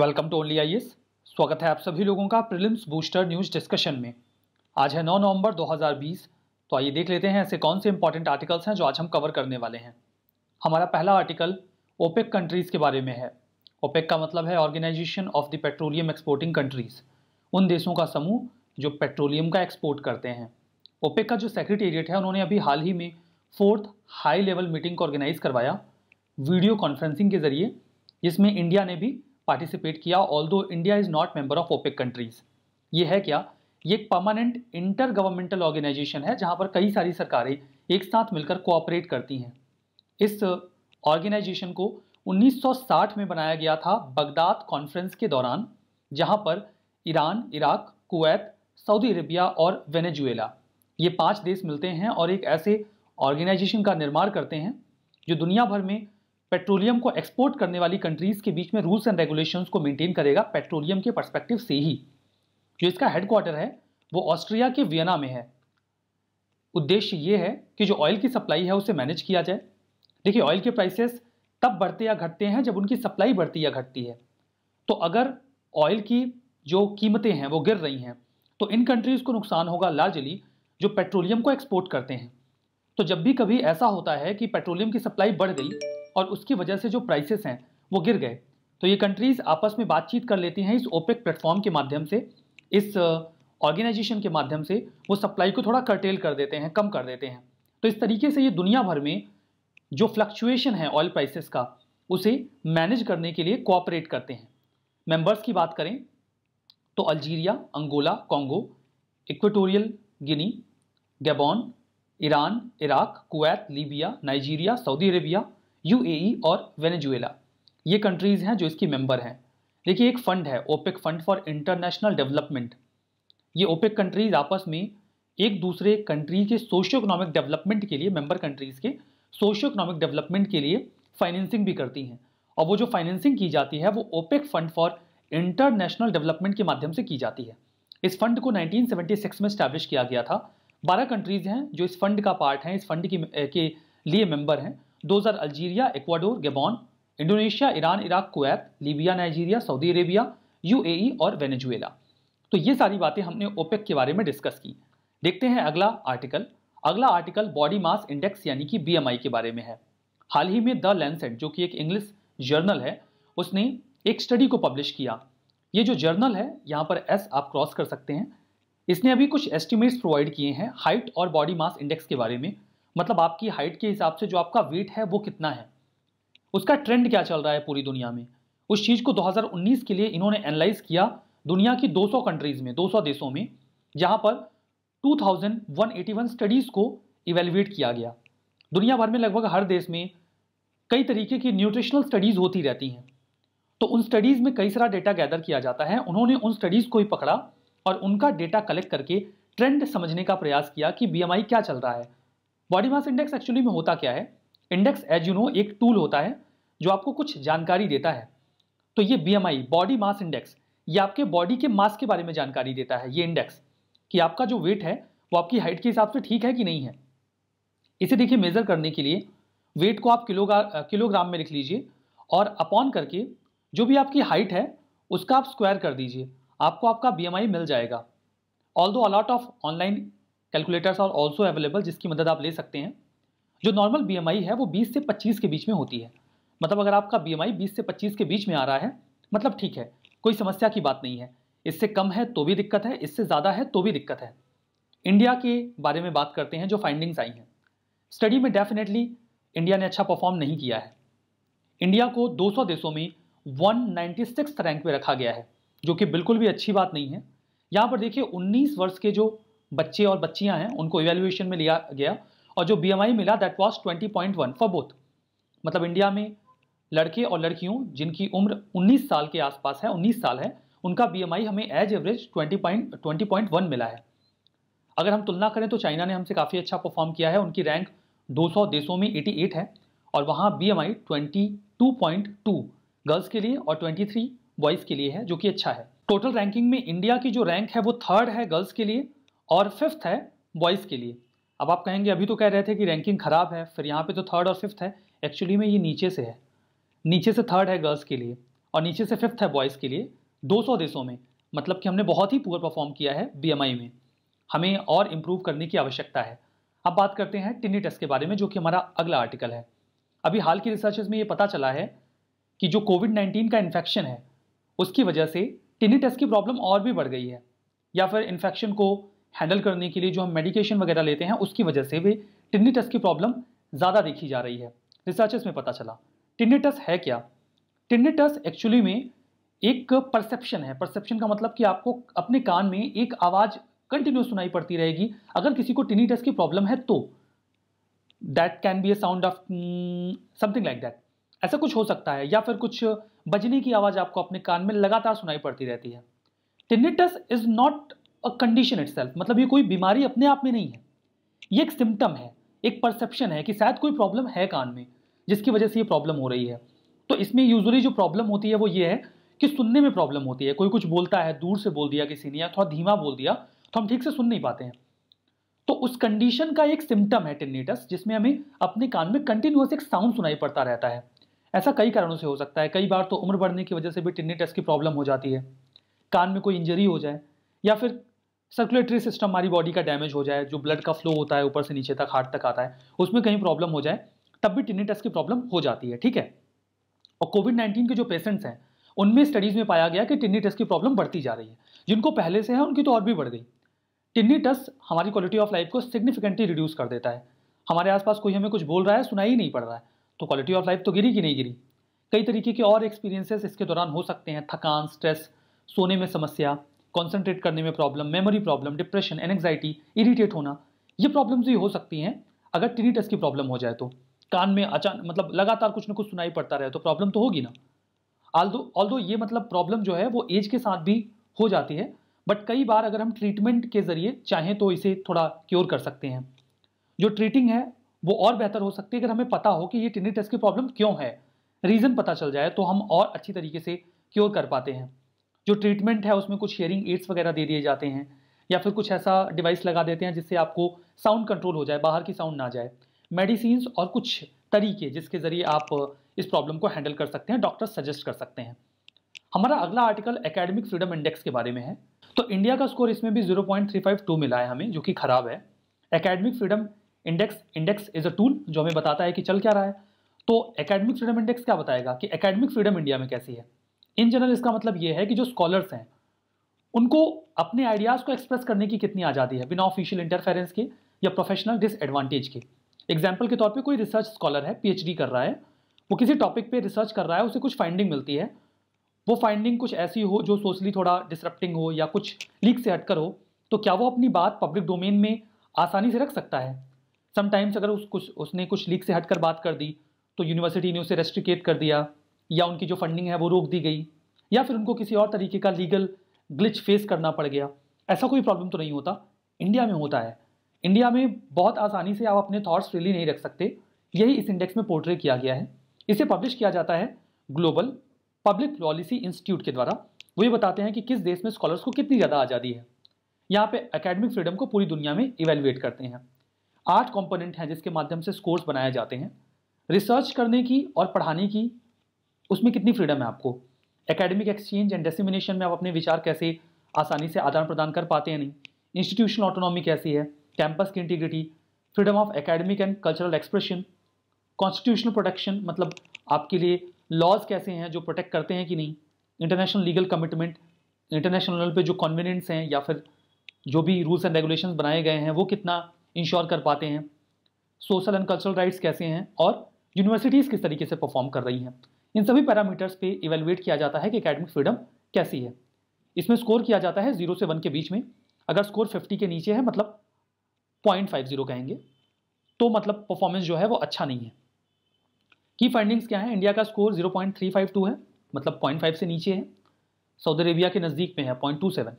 welcome to only I स्वागत है आप सभी लोगों का प्रिलिम्स बूस्टर न्यूज डिस्कशन में आज है 9 नवंबर 2020 तो आइए देख लेते हैं ऐसे कौन से इंपॉर्टेंट आर्टिकल्स हैं जो आज हम कवर करने वाले हैं हमारा पहला आर्टिकल ओपेक कंट्रीज़ के बारे में है ओपेक का मतलब है organisation of the petroleum exporting countries उन देशों का समूह जो पेट्रोलियम का एक्सपोर्ट करते हैं ओपेक का जो सेक्रेटेरिएट है उन्होंने अभी हाल ही में फोर्थ हाई लेवल मीटिंग को ऑर्गेनाइज़ करवाया वीडियो कॉन्फ्रेंसिंग के ज़रिए जिसमें इंडिया ने भी पार्टिसिपेट किया although India is not member of OPEC countries ये है क्या ये एक परमानेंट इंटर गवर्नमेंटल ऑर्गेनाइजेशन है जहाँ पर कई सारी सरकारें एक साथ मिलकर कोऑपरेट करती हैं इस ऑर्गेनाइजेशन को 1960 में बनाया गया था बगदाद कॉन्फ्रेंस के दौरान जहाँ पर Iran Iraq Kuwait Saudi Arabia और वेनेजुएला ये पांच देश मिलते हैं और एक ऐसे ऑर्गेनाइजेशन का निर्माण करते हैं जो दुनिया भर में पेट्रोलियम को एक्सपोर्ट करने वाली कंट्रीज के बीच में रूल्स एंड रेगुलेशंस को मेंटेन करेगा पेट्रोलियम के परस्पेक्टिव से ही जो इसका हेडक्वार्टर है वो ऑस्ट्रिया के वियना में है उद्देश्य ये है कि जो ऑयल की सप्लाई है उसे मैनेज किया जाए देखिए ऑयल के प्राइसेस तब बढ़ते या घटते हैं जब उनकी सप्लाई बढ़ती या घटती है तो अगर ऑयल की जो कीमतें हैं वो गिर रही हैं तो इन कंट्रीज़ को नुकसान होगा लार्जली जो पेट्रोलियम को एक्सपोर्ट करते हैं तो जब भी कभी ऐसा होता है कि पेट्रोलियम की सप्लाई बढ़ गई और उसकी वजह से जो प्राइसेस हैं वो गिर गए तो ये कंट्रीज़ आपस में बातचीत कर लेती हैं इस ओपेक प्लेटफॉर्म के माध्यम से इस ऑर्गेनाइजेशन के माध्यम से वो सप्लाई को थोड़ा करटेल कर देते हैं कम कर देते हैं तो इस तरीके से ये दुनिया भर में जो फ्लक्चुएशन है ऑयल प्राइसेस का उसे मैनेज करने के लिए कोऑपरेट करते हैं मेंबर्स की बात करें तो Algeria Angola Congo Equatorial Guinea Gabon Iran Iraq Kuwait Libya Nigeria Saudi Arabia UAE और वेनेजुएला ये कंट्रीज़ हैं जो इसकी मेंबर हैं देखिए एक फ़ंड है OPEC fund for international development ये ओपेक कंट्रीज़ आपस में एक दूसरे कंट्री के सोशो इकोनॉमिक डेवलपमेंट के लिए मेंबर कंट्रीज़ के सोशियो इकोनॉमिक डेवलपमेंट के लिए फाइनेंसिंग भी करती हैं और वो जो फाइनेंसिंग की जाती है वो OPEC fund for international development के माध्यम से की जाती है इस फंड को 1976 में स्टैब्लिश किया गया था बारह कंट्रीज़ हैं जो इस फंड का पार्ट हैं इस फंड की के लिए मेंबर हैं those are Algeria, Ecuador, Indonesia Iran Iraq Kuwait Libya Nigeria Saudi Arabia UAE और वेनेजुएला तो ये सारी बातें हमने ओपेक के बारे में डिस्कस की देखते हैं अगला आर्टिकल अगला आर्टिकल बॉडी मास इंडेक्स यानी कि बीएमआई के बारे में है हाल ही में द लैंसेट जो कि एक इंग्लिश जर्नल है उसने एक स्टडी को पब्लिश किया ये जो जर्नल है यहाँ पर एस आप क्रॉस कर सकते हैं इसने अभी कुछ एस्टिमेट्स प्रोवाइड किए हैं हाइट और बॉडी मास इंडेक्स के बारे में मतलब आपकी हाइट के हिसाब से जो आपका वेट है वो कितना है उसका ट्रेंड क्या चल रहा है पूरी दुनिया में उस चीज़ को 2019 के लिए इन्होंने एनालाइज किया दुनिया की 200 कंट्रीज़ में 200 देशों में जहां पर 2181 स्टडीज़ को इवेल्युएट किया गया दुनिया भर में लगभग हर देश में कई तरीके की न्यूट्रिशनल स्टडीज़ होती रहती हैं तो उन स्टडीज़ में कई सारा डेटा गैदर किया जाता है उन्होंने उन स्टडीज़ को ही पकड़ा और उनका डेटा कलेक्ट करके ट्रेंड समझने का प्रयास किया कि बीएमआई क्या चल रहा है बॉडी मास इंडेक्स एक्चुअली में होता क्या है इंडेक्स एज यू नो एक टूल होता है जो आपको कुछ जानकारी देता है तो ये बी बॉडी मास इंडेक्स ये आपके बॉडी के मास के बारे में जानकारी देता है ये इंडेक्स कि आपका जो वेट है वो आपकी हाइट के हिसाब से ठीक है कि नहीं है इसे देखिए मेज़र करने के लिए वेट को आप किलोग्राम में लिख लीजिए और अपॉन करके जो भी आपकी हाइट है उसका आप स्क्वायर कर दीजिए आपको आपका बी मिल जाएगा although a lot of online calculators are also available जिसकी मदद आप ले सकते हैं जो नॉर्मल बी है वो बीस से पच्चीस के बीच में होती है मतलब अगर आपका बी एम से पच्चीस के बीच में आ रहा है मतलब ठीक है कोई समस्या की बात नहीं है इससे कम है तो भी दिक्कत है इससे ज़्यादा है तो भी दिक्कत है इंडिया के बारे में बात करते हैं जो फाइंडिंग्स आई हैं स्टडी में डेफिनेटली इंडिया ने अच्छा परफॉर्म नहीं किया है इंडिया को 200 देशों में 196 रैंक पे रखा गया है जो कि बिल्कुल भी अच्छी बात नहीं है यहाँ पर देखिए 19 वर्ष के जो बच्चे और बच्चियां हैं उनको इवेल्युएशन में लिया गया और जो बी मिला that was twenty point one for both मतलब इंडिया में लड़के और लड़कियों जिनकी उम्र 19 साल के आसपास है 19 साल है उनका बी हमें as average 20 point twenty point one मिला है अगर हम तुलना करें तो चाइना ने हमसे काफ़ी अच्छा परफॉर्म किया है उनकी रैंक दो देशों में एटी है और वहाँ बी एम आई गर्ल्स के लिए और ट्वेंटी बॉयज़ के लिए है जो कि अच्छा है टोटल रैंकिंग में इंडिया की जो रैंक है वो थर्ड है गर्ल्स के लिए और फिफ्थ है बॉयज़ के लिए अब आप कहेंगे अभी तो कह रहे थे कि रैंकिंग ख़राब है फिर यहाँ पे तो थर्ड और फिफ्थ है एक्चुअली में ये नीचे से है नीचे से थर्ड है गर्ल्स के लिए और नीचे से फिफ्थ है बॉयज़ के लिए 200 देशों में मतलब कि हमने बहुत ही पुअर परफॉर्म किया है बी में हमें और इम्प्रूव करने की आवश्यकता है अब बात करते हैं टिनी टेस्ट के बारे में जो कि हमारा अगला आर्टिकल है अभी हाल की रिसर्चेज में ये पता चला है कि जो कोविड नाइन्टीन का इन्फेक्शन है उसकी वजह से टिनी टेस्ट की प्रॉब्लम और भी बढ़ गई है या फिर इन्फेक्शन को हैंडल करने के लिए जो हम मेडिकेशन वगैरह लेते हैं उसकी वजह से भी टिन्नीटस की प्रॉब्लम ज़्यादा देखी जा रही है रिसर्चेस में पता चला टिन्नीटस है क्या टिन्नीटस एक्चुअली में एक परसेप्शन है परसेप्शन का मतलब कि आपको अपने कान में एक आवाज़ कंटिन्यू सुनाई पड़ती रहेगी अगर किसी को टिनीटस की प्रॉब्लम है तो that can be a sound of something like that ऐसा कुछ हो सकता है या फिर कुछ बजने की आवाज़ आपको अपने कान में लगातार सुनाई पड़ती रहती है tinnitus is not a condition it मतलब ये कोई बीमारी अपने आप में नहीं है ये एक सिम्टम है एक परसेप्शन है कि शायद कोई प्रॉब्लम है कान में जिसकी वजह से ये प्रॉब्लम हो रही है तो इसमें यूजुअली जो प्रॉब्लम होती है वो ये है कि सुनने में प्रॉब्लम होती है कोई कुछ बोलता है दूर से बोल दिया किसी ने या थोड़ा धीमा बोल दिया तो हम ठीक से सुन नहीं पाते हैं तो उस कंडीशन का एक सिम्टम है टिनेटस जिसमें हमें अपने कान में कंटिन्यूस एक साउंड सुनाई पड़ता रहता है ऐसा कई कारणों से हो सकता है कई बार तो उम्र बढ़ने की वजह से भी टिनेटस की प्रॉब्लम हो जाती है कान में कोई इंजरी हो जाए या फिर सर्कुलेटरी सिस्टम हमारी बॉडी का डैमेज हो जाए जो ब्लड का फ्लो होता है ऊपर से नीचे तक हार्ट तक आता है उसमें कहीं प्रॉब्लम हो जाए तब भी टिनिटस की प्रॉब्लम हो जाती है ठीक है और कोविड नाइन्टीन के जो पेशेंट्स हैं उनमें स्टडीज में पाया गया कि टस की प्रॉब्लम बढ़ती जा रही है जिनको पहले से है उनकी तो और भी बढ़ गई टस हमारी क्वालिटी ऑफ लाइफ को सिग्निफिकेंटली रिड्यूस कर देता है हमारे आसपास कोई हमें कुछ बोल रहा है सुनाई ही नहीं पड़ रहा है तो क्वालिटी ऑफ लाइफ तो गिरी कि नहीं गिरी कई तरीके के और एक्सपीरियंसेस इसके दौरान हो सकते हैं थकान स्ट्रेस सोने में समस्या कॉन्सेंट्रेट करने में problem memory problem depression anxiety irritate होना ये प्रॉब्लम्स भी हो सकती हैं अगर टिनिटस की प्रॉब्लम हो जाए तो कान में अचानक मतलब लगातार कुछ ना कुछ सुनाई पड़ता रहे तो प्रॉब्लम तो होगी ना ऑल ऑल्दो ये मतलब प्रॉब्लम जो है वो एज के साथ भी हो जाती है बट कई बार अगर हम ट्रीटमेंट के ज़रिए चाहें तो इसे थोड़ा क्योर कर सकते हैं जो ट्रीटिंग है वो और बेहतर हो सकती है अगर हमें पता हो कि ये टिनिटस की प्रॉब्लम क्यों है रीज़न पता चल जाए तो हम और अच्छी तरीके से क्योर कर पाते हैं जो ट्रीटमेंट है उसमें कुछ हेयरिंग एड्स वगैरह दे दिए जाते हैं या फिर कुछ ऐसा डिवाइस लगा देते हैं जिससे आपको साउंड कंट्रोल हो जाए बाहर की साउंड ना जाए मेडिसिन और कुछ तरीके जिसके ज़रिए आप इस प्रॉब्लम को हैंडल कर सकते हैं डॉक्टर सजेस्ट कर सकते हैं हमारा अगला आर्टिकल एकेडमिक फ्रीडम इंडेक्स के बारे में है तो इंडिया का स्कोर इसमें भी 0.352 मिला है हमें जो कि खराब है academic freedom index index is a tool जो हमें बताता है कि चल क्या रहा है तो एकेडमिक फ्रीडम इंडेक्स क्या बताएगा कि एकेडमिक फ्रीडम इंडिया में कैसी है इन जनरल इसका मतलब ये है कि जो स्कॉलर्स हैं उनको अपने आइडियाज़ को एक्सप्रेस करने की कितनी आज़ादी है बिना ऑफिशियल इंटरफेरेंस के या प्रोफेशनल डिसएडवांटेज के एग्जाम्पल के तौर पर कोई रिसर्च स्कॉलर है पी कर रहा है वो किसी टॉपिक पर रिसर्च कर रहा है उसे कुछ फाइंडिंग मिलती है वो फाइंडिंग कुछ ऐसी हो जो सोशली थोड़ा डिसरप्टिंग हो या कुछ लीक से हटकर हो तो क्या वो अपनी बात पब्लिक डोमेन में आसानी से रख सकता है समटाइम्स अगर उस कुछ उसने कुछ लीक से हटकर बात कर दी तो यूनिवर्सिटी ने उसे रेस्ट्रिकेट कर दिया या उनकी जो फंडिंग है वो रोक दी गई या फिर उनको किसी और तरीके का लीगल ग्लिच फेस करना पड़ गया ऐसा कोई प्रॉब्लम तो नहीं होता इंडिया में होता है इंडिया में बहुत आसानी से आप अपने थॉट्स रिली नहीं रख सकते यही इस इंडेक्स में पोर्ट्रे किया गया है इसे पब्लिश किया जाता है ग्लोबल पब्लिक पॉलिसी इंस्टीट्यूट के द्वारा वो ये बताते हैं कि किस देश में स्कॉलर्स को कितनी ज़्यादा आज़ादी है यहाँ पे एकेडमिक फ्रीडम को पूरी दुनिया में इवेलुएट करते हैं आठ कंपोनेंट हैं जिसके माध्यम से स्कोर्स बनाए जाते हैं रिसर्च करने की और पढ़ाने की उसमें कितनी फ्रीडम है आपको एकेडमिक एक्सचेंज एंड डेसिमिनेशन में आप अपने विचार कैसे आसानी से आदान प्रदान कर पाते हैं नहीं इंस्टीट्यूशनल ऑटोनॉमी कैसी है कैंपस की integrity freedom of academic and cultural expression constitutional protection मतलब आपके लिए लॉज कैसे हैं जो प्रोटेक्ट करते हैं कि नहीं international legal commitment international level पर जो कॉन्वीनियंस हैं या फिर जो भी रूल्स एंड रेगुलेशन बनाए गए हैं वो कितना इंश्योर कर पाते हैं सोशल एंड कल्चरल राइट्स कैसे हैं और यूनिवर्सिटीज़ किस तरीके से परफॉर्म कर रही हैं इन सभी पैरामीटर्स पे इवेलुएट किया जाता है कि एकेडमिक फ्रीडम कैसी है इसमें स्कोर किया जाता है जीरो से वन के बीच में अगर स्कोर फिफ्टी के नीचे है मतलब पॉइंट फाइव जीरो कहेंगे तो मतलब परफॉर्मेंस जो है वो अच्छा नहीं है की फाइंडिंग्स क्या है इंडिया का score zero point three five two है मतलब पॉइंट फाइव से नीचे है सऊदी अरेबिया के नज़दीक में है पॉइंट टू सेवन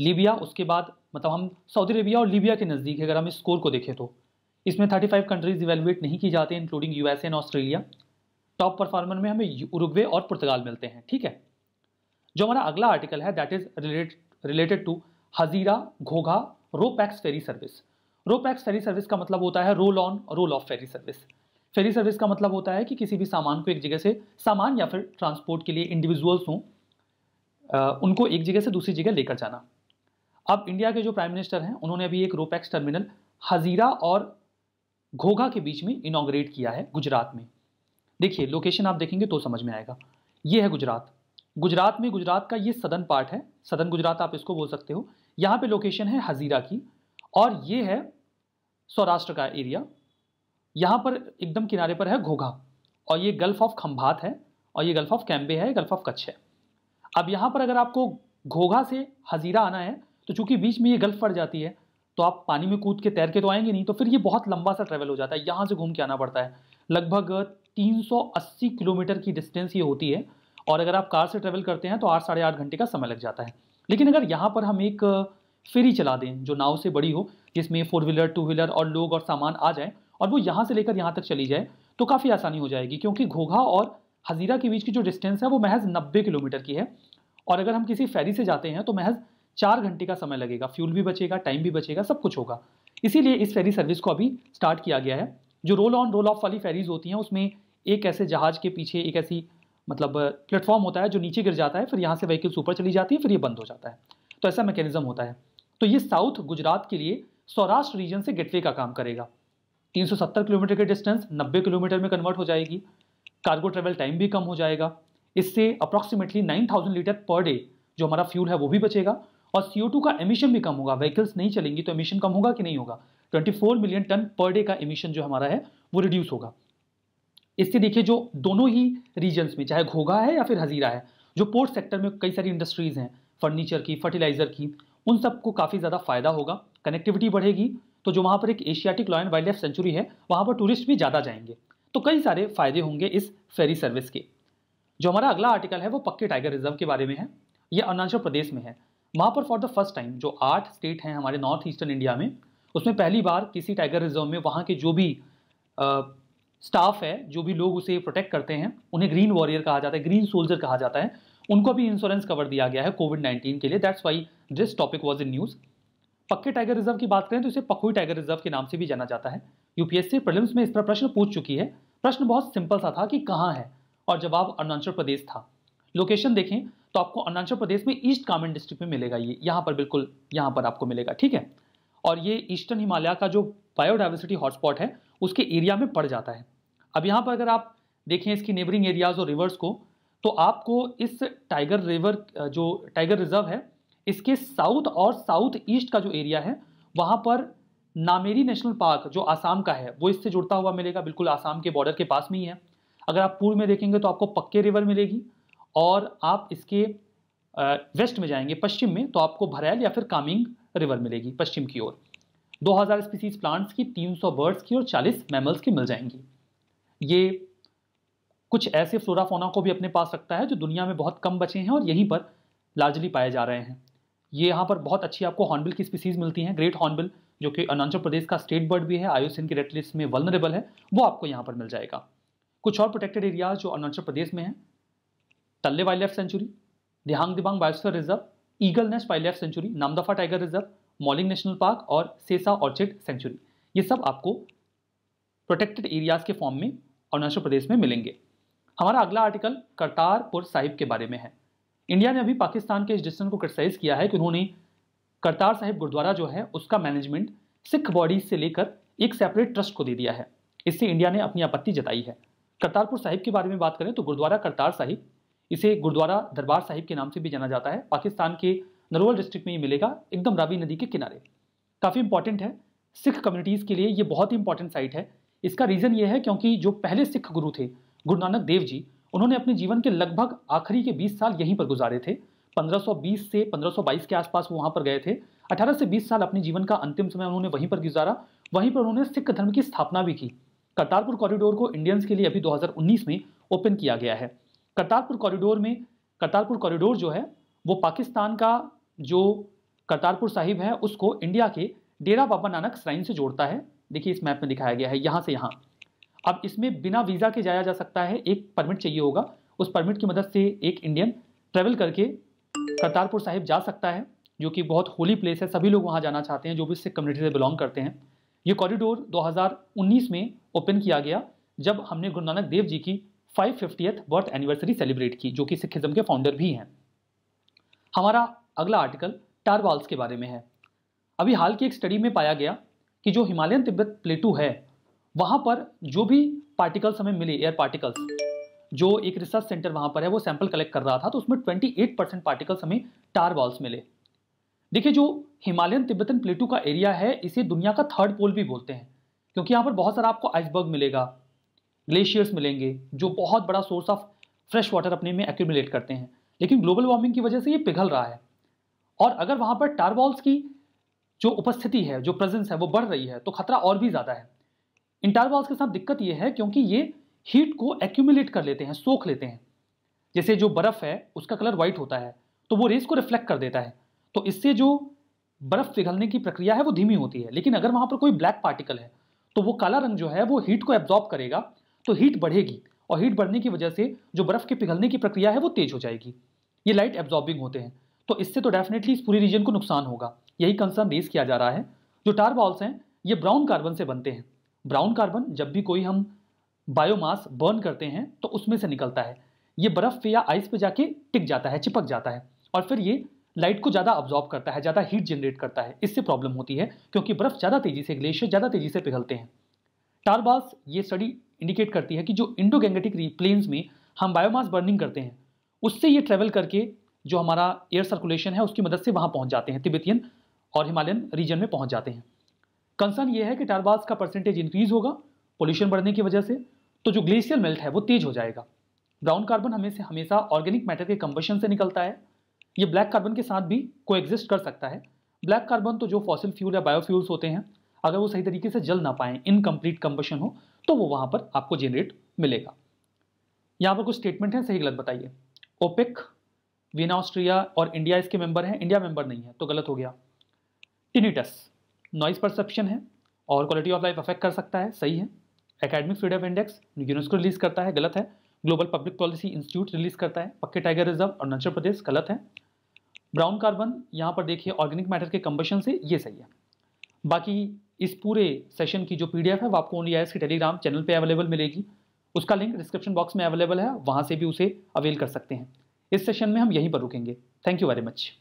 लीबिया उसके बाद मतलब हम सऊदी अरेबिया और लीबिया के नज़दीक अगर हम इस स्कोर को देखें तो इसमें थर्टी फाइव कंट्रीज इवेलुएट नहीं की जाती including USA and Australia top performer में हमें उरुग्वे और पुर्तगाल मिलते हैं ठीक है जो हमारा अगला आर्टिकल है that is related related to Hazira Ghogha ropax ferry service ropax ferry service का मतलब होता है roll on roll off ferry service ferry service का मतलब होता है कि किसी भी सामान को एक जगह से सामान या फिर ट्रांसपोर्ट के लिए इंडिविजुअल्स हों उनको एक जगह से दूसरी जगह लेकर जाना अब इंडिया के जो प्राइम मिनिस्टर हैं उन्होंने अभी एक रोपैक्स टर्मिनल हजीरा और घोघा के बीच में इनाग्रेट किया है गुजरात में देखिए लोकेशन आप देखेंगे तो समझ में आएगा ये है गुजरात गुजरात में गुजरात का ये सदन पार्ट है सदन गुजरात आप इसको बोल सकते हो यहाँ पे लोकेशन है हजीरा की और ये है सौराष्ट्र का एरिया यहाँ पर एकदम किनारे पर है घोघा और ये गल्फ ऑफ खम्भात है और ये गल्फ ऑफ कैम्बे है गल्फ ऑफ कच्छ है अब यहाँ पर अगर आपको घोघा से हजीरा आना है तो चूंकि बीच में ये गल्फ पड़ जाती है तो आप पानी में कूद के तैर के तो आएंगे नहीं तो फिर ये बहुत लंबा सा ट्रेवल हो जाता है यहाँ से घूम के आना पड़ता है लगभग 380 किलोमीटर की डिस्टेंस ये होती है और अगर आप कार से ट्रेवल करते हैं तो आठ साढ़े आठ घंटे का समय लग जाता है लेकिन अगर यहाँ पर हम एक फेरी चला दें जो नाव से बड़ी हो जिसमें फोर व्हीलर टू व्हीलर और लोग और सामान आ जाए और वो यहाँ से लेकर यहाँ तक चली जाए तो काफ़ी आसानी हो जाएगी क्योंकि घोघा और हजीरा के बीच की जो डिस्टेंस है वो महज नब्बे किलोमीटर की है और अगर हम किसी फेरी से जाते हैं तो महज चार घंटे का समय लगेगा फ्यूल भी बचेगा टाइम भी बचेगा सब कुछ होगा इसीलिए इस फेरी सर्विस को अभी स्टार्ट किया गया है जो रोल ऑन रोल ऑफ वाली फेरीज होती हैं उसमें एक ऐसे जहाज के पीछे एक ऐसी मतलब प्लेटफॉर्म होता है जो नीचे गिर जाता है फिर यहाँ से व्हीकल्स ऊपर चली जाती है फिर ये बंद हो जाता है तो ऐसा मैकेनिज्म होता है तो ये साउथ गुजरात के लिए सौराष्ट्र रीजन से गेटवे का काम करेगा 370 किलोमीटर के डिस्टेंस 90 किलोमीटर में कन्वर्ट हो जाएगी कार्गो ट्रेवल टाइम भी कम हो जाएगा इससे अप्रॉक्सीमेटली 9000 लीटर पर डे जो हमारा फ्यूल है वो भी बचेगा और सी का एमिशन भी कम होगा व्हीकल्स नहीं चलेंगी तो एमिशन कम होगा कि नहीं होगा 24 मिलियन टन पर डे का एमिशन जो हमारा है वो रिड्यूस होगा इससे देखिए जो दोनों ही रीजन्स में चाहे घोघा है या फिर हजीरा है जो पोर्ट सेक्टर में कई सारी इंडस्ट्रीज़ हैं फर्नीचर की फर्टिलाइज़र की उन सबको काफ़ी ज़्यादा फ़ायदा होगा कनेक्टिविटी बढ़ेगी तो जो वहाँ पर एक Asiatic lion wildlife sanctuary है वहाँ पर टूरिस्ट भी ज़्यादा जाएंगे तो कई सारे फ़ायदे होंगे इस फेरी सर्विस के जो हमारा अगला आर्टिकल है वो पक्के टाइगर रिजर्व के बारे में है ये अरुणाचल प्रदेश में है वहाँ पर फॉर द फर्स्ट टाइम जो आठ स्टेट हैं हमारे नॉर्थ ईस्टर्न इंडिया में उसमें पहली बार किसी टाइगर रिजर्व में वहाँ के जो भी स्टाफ है जो भी लोग उसे प्रोटेक्ट करते हैं उन्हें ग्रीन वॉरियर कहा जाता है ग्रीन सोल्जर कहा जाता है उनको भी इंश्योरेंस कवर दिया गया है कोविड नाइन्टीन के लिए that's why this topic was in news पक्के टाइगर रिजर्व की बात करें तो इसे पखुई टाइगर रिजर्व के नाम से भी जाना जाता है यूपीएससी प्रिलिम्स में इस पर प्रश्न पूछ चुकी है प्रश्न बहुत सिंपल सा था कि कहाँ है और जवाब अरुणाचल प्रदेश था लोकेशन देखें तो आपको अरुणाचल प्रदेश में ईस्ट कामेंट डिस्ट्रिक्ट में मिलेगा ये यहाँ पर बिल्कुल यहाँ पर आपको मिलेगा ठीक है और ये ईस्टर्न हिमालय का जो बायोडाइवर्सिटी हॉटस्पॉट है उसके एरिया में पड़ जाता है अब यहाँ पर अगर आप देखें इसकी नेबरिंग एरियाज़ और रिवर्स को तो आपको इस टाइगर रिवर जो टाइगर रिजर्व है इसके साउथ और साउथ ईस्ट का जो एरिया है वहाँ पर नामेरी नेशनल पार्क जो आसाम का है वो इससे जुड़ता हुआ मिलेगा बिल्कुल आसाम के बॉर्डर के पास में ही है अगर आप पूर्व में देखेंगे तो आपको पक्के रिवर मिलेगी और आप इसके वेस्ट में जाएंगे पश्चिम में तो आपको भरैल या फिर कामिंग रिवर मिलेगी पश्चिम की ओर 2000 स्पीसीज प्लांट्स की 300 बर्ड्स की और 40 मैमल्स की मिल जाएंगी ये कुछ ऐसे फ्लोराफोना को भी अपने पास रखता है जो दुनिया में बहुत कम बचे हैं और यहीं पर लार्जली पाए जा रहे हैं ये यहाँ पर बहुत अच्छी आपको हॉर्नबिल की स्पीसीज मिलती हैं ग्रेट हॉर्नबिल जो कि अरुणाचल प्रदेश का स्टेट बर्ड भी है आयुसिन की रेड लिस्ट में वलनरेबल है वो आपको यहाँ पर मिल जाएगा कुछ और प्रोटेक्टेड एरियाज जो अरुणाचल प्रदेश में हैं Talle wildlife sanctuary Dihang Dibang biosphere reserve eagle nest wildlife sanctuary Namdapha tiger reserve Mouling national park और सेसा ऑर्चिड सेंचुरी ये सब आपको प्रोटेक्टेड एरियाज़ के फॉर्म में अरुणाचल प्रदेश में मिलेंगे हमारा अगला आर्टिकल करतारपुर साहिब के बारे में है इंडिया ने अभी पाकिस्तान के इस डिसीजन को क्रिटिसाइज़ किया है कि उन्होंने करतार साहिब गुरुद्वारा जो है उसका मैनेजमेंट सिख बॉडीज से लेकर एक सेपरेट ट्रस्ट को दे दिया है इससे इंडिया ने अपनी आपत्ति जताई है करतारपुर साहिब के बारे में बात करें तो गुरुद्वारा करतार साहिब इसे गुरुद्वारा दरबार साहिब के नाम से भी जाना जाता है पाकिस्तान के नरोवल डिस्ट्रिक्ट में ये मिलेगा एकदम रावी नदी के किनारे काफ़ी इंपॉर्टेंट है सिख कम्युनिटीज़ के लिए ये बहुत ही इंपॉर्टेंट साइट है इसका रीज़न ये है क्योंकि जो पहले सिख गुरु थे गुरु नानक देव जी उन्होंने अपने जीवन के लगभग आखिरी के 20 साल यहीं पर गुजारे थे 1520 से 1522 के आसपास वो वहाँ पर गए थे 18 से 20 साल अपने जीवन का अंतिम समय उन्होंने वहीं पर गुजारा वहीं पर उन्होंने सिख धर्म की स्थापना भी की करतारपुर कॉरिडोर को इंडियंस के लिए अभी 2019 में ओपन किया गया है करतारपुर कॉरिडोर में करतारपुर कॉरिडोर जो है वो पाकिस्तान का जो करतारपुर साहिब है उसको इंडिया के डेरा बाबा नानक श्राइन से जोड़ता है देखिए इस मैप में दिखाया गया है यहाँ से यहाँ अब इसमें बिना वीज़ा के जाया जा सकता है एक परमिट चाहिए होगा उस परमिट की मदद से एक इंडियन ट्रेवल करके करतारपुर साहिब जा सकता है जो कि बहुत होली प्लेस है सभी लोग वहाँ जाना चाहते हैं जो भी सिख कम्युनिटी से बिलोंग करते हैं ये कॉरिडोर 2019 में ओपन किया गया जब हमने गुरु नानक देव जी की five fiftieth birth anniversary celebrate की जो कि सिखिज्म के फाउंडर भी हैं हमारा अगला आर्टिकल टारवाल्स के बारे में है अभी हाल की एक स्टडी में पाया गया कि जो हिमालयन तिब्बत प्लेटू है वहाँ पर जो भी पार्टिकल्स हमें मिले एयर पार्टिकल्स जो एक रिसर्च सेंटर वहाँ पर है वो सैंपल कलेक्ट कर रहा था तो उसमें 28 परसेंट पार्टिकल्स हमें टार वॉल्स मिले देखिए जो हिमालयन तिब्बतन प्लेटू का एरिया है इसे दुनिया का थर्ड पोल भी बोलते हैं क्योंकि यहाँ पर बहुत सारा आपको आइसबर्ग मिलेगा ग्लेशियर्स मिलेंगे जो बहुत बड़ा सोर्स ऑफ फ्रेश वाटर अपने में एक्यूमुलेट करते हैं लेकिन ग्लोबल वार्मिंग की वजह से ये पिघल रहा है और अगर वहां पर टारबॉल्स की जो उपस्थिति है जो प्रेजेंस है वो बढ़ रही है तो खतरा और भी ज़्यादा है इन टारबॉल्स के साथ दिक्कत ये है क्योंकि ये हीट को एक्यूमुलेट कर लेते हैं सोख लेते हैं जैसे जो बर्फ़ है उसका कलर व्हाइट होता है तो वो रेस को रिफ्लेक्ट कर देता है तो इससे जो बर्फ़ पिघलने की प्रक्रिया है वो धीमी होती है लेकिन अगर वहाँ पर कोई ब्लैक पार्टिकल है तो वो काला रंग जो है वो हीट को एब्जॉर्ब करेगा तो हीट बढ़ेगी और हीट बढ़ने की वजह से जो बर्फ़ के पिघलने की प्रक्रिया है वो तेज़ हो जाएगी ये लाइट एब्जॉर्बिंग होते हैं तो इससे तो डेफिनेटली इस पूरी रीजन को नुकसान होगा यही कंसर्न रेज किया जा रहा है जो टार बॉल्स हैं ये ब्राउन कार्बन से बनते हैं ब्राउन कार्बन जब भी कोई हम बायोमास बर्न करते हैं तो उसमें से निकलता है ये बर्फ़ पे या आइस पे जाके टिक जाता है चिपक जाता है और फिर ये लाइट को ज़्यादा ऑब्जॉर्व करता है ज़्यादा हीट जनरेट करता है इससे प्रॉब्लम होती है क्योंकि बर्फ़ ज़्यादा तेज़ी से ग्लेशियर ज़्यादा तेज़ी से पिघलते हैं टारबास ये स्टडी इंडिकेट करती है कि जो इंडो गैंगेटिक प्लेन्स में हम बायोमास बर्निंग करते हैं उससे ये ट्रेवल करके जो हमारा एयर सर्कुलेशन है उसकी मदद से वहाँ पहुँच जाते हैं तिब्बतियन और हिमालयन रीजन में पहुँच जाते हैं कंसर्न ये है कि टारबाज का परसेंटेज इंक्रीज होगा पोल्यूशन बढ़ने की वजह से तो जो ग्लेशियर मेल्ट है वो तेज हो जाएगा ब्राउन कार्बन हमें से हमेशा ऑर्गेनिक मैटर के कंबशन से निकलता है ये ब्लैक कार्बन के साथ भी कोएग्जिस्ट कर सकता है ब्लैक कार्बन तो जो फॉसिल फ्यूल या बायोफ्यूल्स होते हैं अगर वो सही तरीके से जल ना पाए इनकम्प्लीट कंबशन हो तो वो वहाँ पर आपको जेनरेट मिलेगा यहाँ पर कुछ स्टेटमेंट है सही गलत बताइए ओपेक वीना ऑस्ट्रिया और इंडिया इसके मेंबर हैं इंडिया मेंबर नहीं है तो गलत हो गया टिनिटस नॉइज परसेप्शन है और क्वालिटी ऑफ लाइफ अफेक्ट कर सकता है सही है academic freedom index UNESCO release करता है गलत है global public policy institute release करता है पक्के टाइगर रिजर्व अरुणाचल प्रदेश गलत है ब्राउन कार्बन यहाँ पर देखिए ऑर्गेनिक मैटर के कंबेशन से ये सही है बाकी इस पूरे सेशन की जो पीडीएफ है वो आपको ओनली आई के टेलीग्राम चैनल पर अवेलेबल मिलेगी उसका लिंक डिस्क्रिप्शन बॉक्स में अवेलेबल है वहाँ से भी उसे अवेल कर सकते हैं इस सेशन में हम यहीं पर रुकेंगे थैंक यू वेरी मच